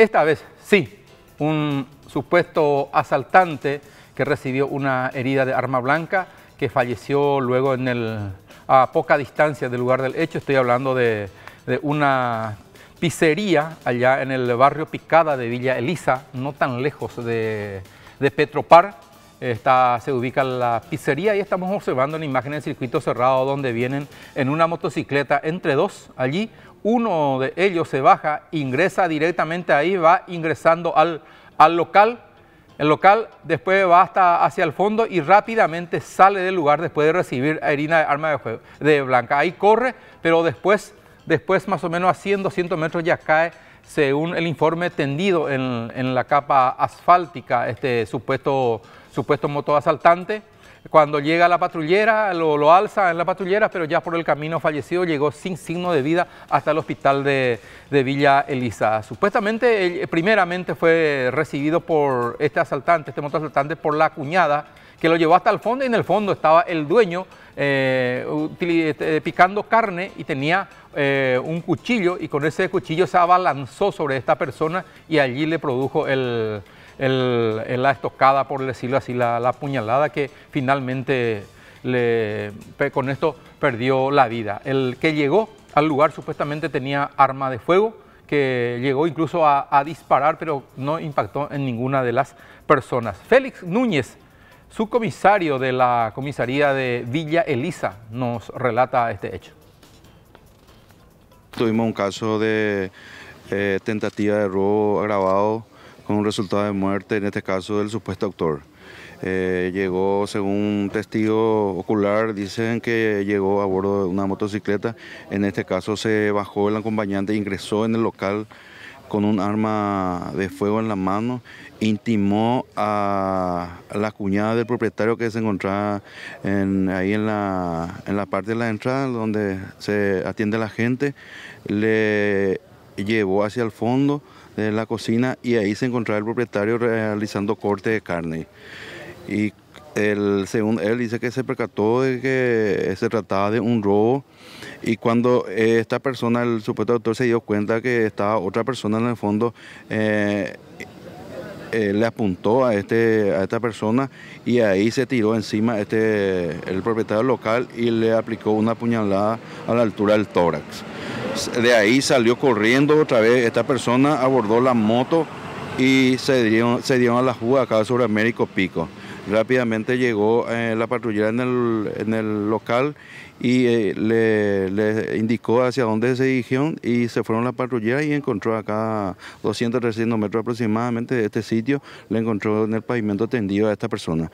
Esta vez sí, un supuesto asaltante que recibió una herida de arma blanca que falleció luego en el, a poca distancia del lugar del hecho. Estoy hablando de, una pizzería allá en el barrio Picada de Villa Elisa, no tan lejos de, de Petropar se ubica la pizzería y estamos observando en imagen el circuito cerrado donde vienen en una motocicleta entre dos allí. Uno de ellos se baja, ingresa directamente ahí, va ingresando al, local. El local después va hasta hacia el fondo y rápidamente sale del lugar después de recibir a Irina de arma de, juego, de blanca. Ahí corre, pero después después más o menos a 100, 200 metros ya cae, según el informe tendido en, la capa asfáltica, este supuesto, supuesto moto asaltante. Cuando llega la patrullera, lo, alza en la patrullera, pero ya por el camino fallecido llegó sin signo de vida hasta el hospital de, Villa Elisa. Supuestamente, primeramente fue recibido por este asaltante, este motoasaltante, por la cuñada, que lo llevó hasta el fondo y en el fondo estaba el dueño eh, este, eh, picando carne y tenía eh, un cuchillo y con ese cuchillo se abalanzó sobre esta persona y allí le produjo el, el, la estocada, por decirlo así, la, puñalada que finalmente con esto perdió la vida. El que llegó al lugar supuestamente tenía arma de fuego, que llegó incluso a, disparar, pero no impactó en ninguna de las personas. Félix Núñez, subcomisario de la comisaría de Villa Elisa, nos relata este hecho. Tuvimos un caso de eh, tentativa de robo agravado con un resultado de muerte, en este caso del supuesto autor. Eh, llegó, según un testigo ocular, dicen que llegó a bordo de una motocicleta. En este caso se bajó el acompañante, e ingresó en el local con un arma de fuego en la mano, intimó a la cuñada del propietario que se encontraba en, ahí en la, parte de la entrada donde se atiende la gente, le llevó hacia el fondo de la cocina y ahí se encontraba el propietario realizando corte de carne. Y él, según él dice que se percató de que se trataba de un robo y cuando eh, esta persona, el supuesto autor, se dio cuenta que estaba otra persona en el fondo, eh, eh, le apuntó a, este, a esta persona y ahí se tiró encima este, el propietario local y le aplicó una puñalada a la altura del tórax. De ahí salió corriendo otra vez. Esta persona abordó la moto y se dieron, se a la jugada acá sobre Américo Pico. Rápidamente llegó eh, la patrullera en el, local y eh, le, indicó hacia dónde se dirigieron y se fueron la patrullera y encontró acá 200, 300 metros aproximadamente de este sitio, le encontró en el pavimento tendido a esta persona.